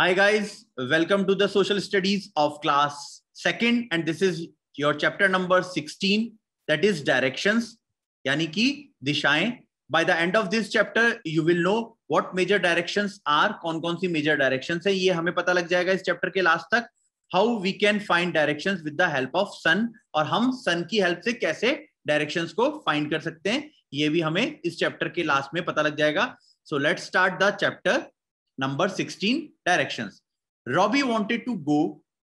Hi guys, welcome to the social studies of class second and this is your chapter number 16 that is directions yani ki दिशाएं by the end of this chapter you will know what major directions are कौन कौन सी major directions है ये हमें पता लग जाएगा इस chapter के last तक how we can find directions with the help of sun और हम sun की help से कैसे directions को find कर सकते हैं ये भी हमें इस chapter के last में पता लग जाएगा so let's start the chapter number 16 directions robbie wanted to go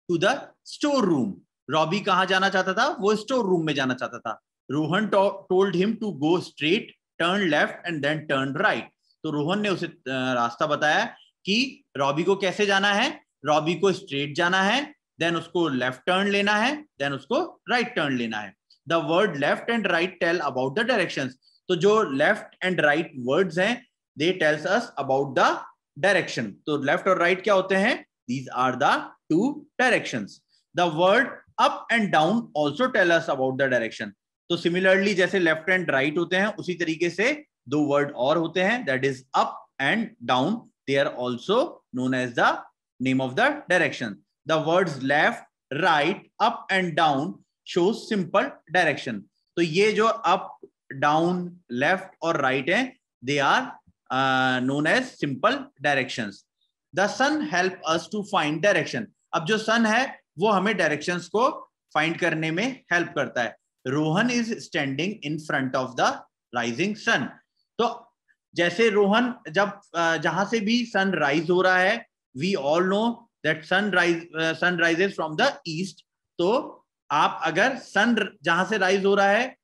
to the store room robbie kahan jana chahta tha wo store room mein jana chahta tha rohan to told him to go straight turn left and then turn right तो rohan ne use रास्ता बताया कि Robbie को कैसे जाना है Robbie को straight जाना है देन उसको लेफ्ट टर्न लेना है देन उसको राइट right टर्न लेना है the word left and right tell about the directions तो jo left and right words hain they tells us about the direction तो लेफ्ट और राइट क्या होते हैं these are the two direction the word up and down also tell us about the direction तो similarly जैसे left and right होते हैं उसी तरीके से दो वर्ड और होते हैं that is up and down they are also known as the name of the direction the words left right up and down show simple direction तो ये जो अप डाउन लेफ्ट और राइट right है they are known as simple direction the sun help us to find direction अब जो सन है वो हमें डायरेक्शन को फाइंड करने में हेल्प करता है Rohan is standing in front of the rising sun तो जैसे रोहन जब uh, जहां से भी सन राइज हो रहा है we all know that sun rise sun rises from the east तो आप अगर सन जहां से राइज हो रहा है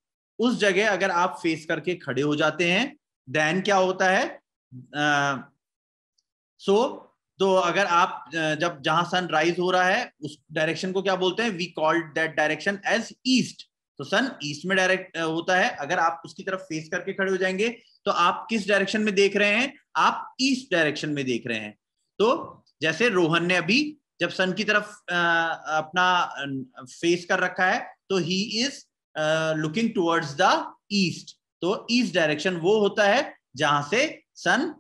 उस जगह अगर आप फेस करके खड़े हो जाते हैं देन क्या होता है सो so, तो अगर आप जब जहां सन राइज हो रहा है उस डायरेक्शन को क्या बोलते हैं we called that direction as east तो सन ईस्ट में डायरेक्ट होता है अगर आप उसकी तरफ फेस करके खड़े हो जाएंगे तो आप किस डायरेक्शन में देख रहे हैं आप ईस्ट डायरेक्शन में देख रहे हैं तो जैसे रोहन ने अभी जब सन की तरफ अपना फेस कर रखा है तो he is looking towards the east तो ईस्ट डायरेक्शन वो होता है जहां से सन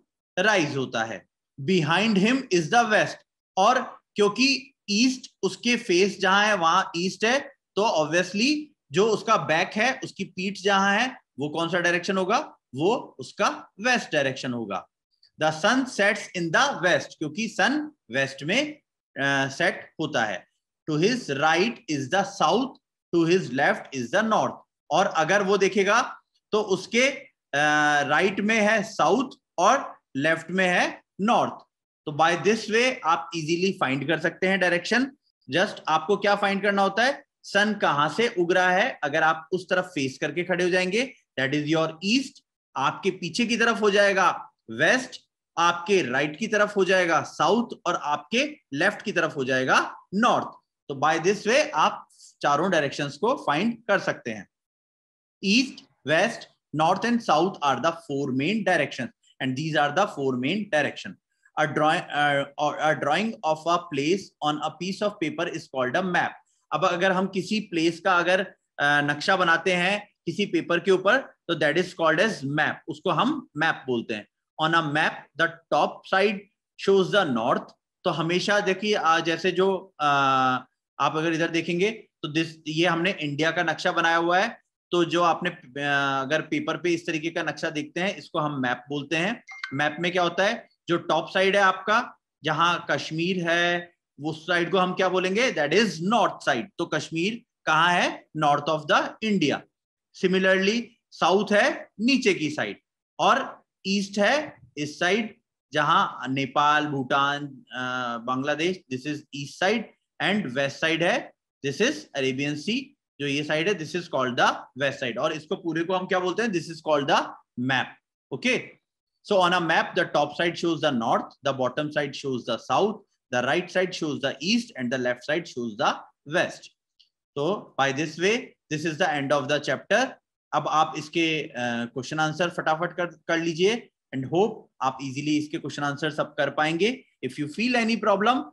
राइज होता है behind him is the west और क्योंकि ईस्ट उसके फेस जहां है वहां ईस्ट है तो ऑब्वियसली जो उसका बैक है उसकी पीठ जहां है वो कौन सा डायरेक्शन होगा वो उसका वेस्ट डायरेक्शन होगा the sun sets in the west क्योंकि सन वेस्ट में सेट uh, होता है to his right is the south to his left is the north और अगर वो देखेगा तो उसके राइट uh, right में है साउथ और लेफ्ट में है नॉर्थ तो बाय दिस वे आप इजीली फाइंड कर सकते हैं डायरेक्शन जस्ट आपको क्या फाइंड करना होता है सन कहां से उग रहा है अगर आप उस तरफ फेस करके खड़े हो जाएंगे दैट इज योर ईस्ट आपके पीछे की तरफ हो जाएगा वेस्ट आपके राइट right की तरफ हो जाएगा साउथ और आपके लेफ्ट की तरफ हो जाएगा नॉर्थ तो बाय दिस वे आप चारों डायरेक्शन को फाइंड कर सकते हैं east west north and south are the four main direction and these are the four main direction a drawing uh, or a drawing of a place on a piece of paper is called a map अब अगर हम किसी place का अगर uh, नक्शा बनाते हैं किसी पेपर के ऊपर तो that is called as map उसको हम मैप बोलते हैं on a map the top side shows the north तो हमेशा देखिए जैसे जो आ, आप अगर इधर देखेंगे तो दिस ये हमने इंडिया का नक्शा बनाया हुआ है तो जो आपने अगर पेपर पे इस तरीके का नक्शा देखते हैं इसको हम मैप बोलते हैं मैप में क्या होता है जो टॉप साइड है आपका जहां कश्मीर है उस साइड को हम क्या बोलेंगे दैट इज नॉर्थ साइड तो कश्मीर कहाँ है north of the India similarly south है नीचे की साइड और ईस्ट है इस साइड जहां Nepal Bhutan Bangladesh this is east side and west side है दिस इज अरेबियन सी जो ये साइड है this is called the west side और इसको पूरे को हम क्या बोलते हैं this is called the map okay so on a map the top side shows the north the bottom side shows the south the right side shows the east and the left side shows the west so by this way this is the end of the chapter अब आप इसके question answer फटाफट कर कर लीजिए and hope आप easily इसके question answer सब कर पाएंगे if you feel any problem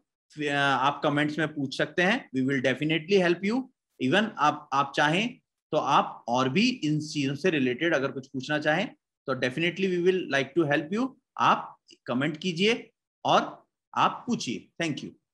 आप कमेंट्स में पूछ सकते हैं we will definitely help you even आप आप चाहें तो आप और भी इन चीजों से रिलेटेड अगर कुछ पूछना चाहें तो definitely we will like to help you आप कमेंट कीजिए और आप पूछिए थैंक यू